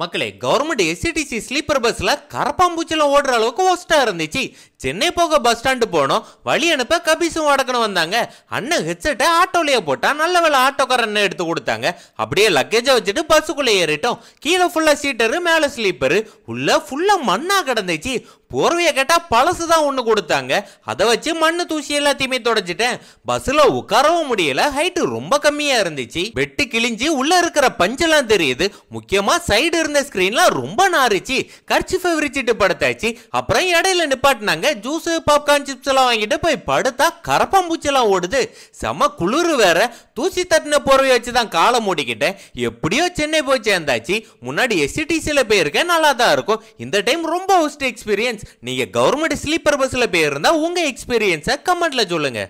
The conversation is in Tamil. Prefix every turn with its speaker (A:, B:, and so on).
A: மக்களே கவர்மெண்ட் எஸ்சிடிசி ஸ்லீப்பர் பஸ்ல கரப்பாம்பூச்சில ஓடுற அளவுக்கு ஒஸ்டா இருந்துச்சு சென்னை போக பஸ் ஸ்டாண்டு போனோம் வழி அனுப்ப கபிசும் வடக்கணும் வந்தாங்க அண்ணன் ஹெட்செட்டை ஆட்டோலயே போட்டா நல்ல வேலை ஆட்டோக்காரன் எடுத்து கொடுத்தாங்க அப்படியே லக்கேஜை வச்சுட்டு பஸ்ஸுக்குள்ளே ஏறிட்டோம் கீழே ஃபுல்லா சீட்டரு மேலே ஸ்லீப்பரு உள்ள ஃபுல்லா மண்ணா கிடந்துச்சு போர்வையை கேட்டால் பழசு தான் ஒன்று கொடுத்தாங்க அதை வச்சு மண்ணு தூசி எல்லாத்தையுமே தொடச்சிட்டேன் பஸ்ஸில் உட்காரவும் முடியல ஹைட்டு ரொம்ப கம்மியாக இருந்துச்சு வெட்டு கிழிஞ்சு உள்ளே இருக்கிற பஞ்செல்லாம் தெரியுது முக்கியமாக சைடு இருந்த ஸ்க்ரீன்லாம் ரொம்ப நாரிச்சு கர்ச்சி விரிச்சிட்டு படுத்தாச்சு அப்புறம் இடையில நிப்பாட்டினாங்க ஜூஸு பாப்கார்ன் சிப்ஸ் எல்லாம் வாங்கிட்டு போய் படுத்தா கரப்பாம்பூச்செல்லாம் ஓடுது செம குளிர் வேற தூசி தட்டின போர்வை வச்சு தான் காலை மூடிக்கிட்டேன் எப்படியோ சென்னை போய் சேர்ந்தாச்சு முன்னாடி எஸ்சிடிசியில் போயிருக்கேன் நல்லா தான் இருக்கும் இந்த டைம் ரொம்ப ஒஸ்ட் எக்ஸ்பீரியன்ஸ் நீங்கள் கவர்மெண்ட் ஸ்லீப்பர் பஸ்ஸில் போயிருந்தா உங்கள் எக்ஸ்பீரியன்ஸை கமெண்ட்டில் சொல்லுங்கள்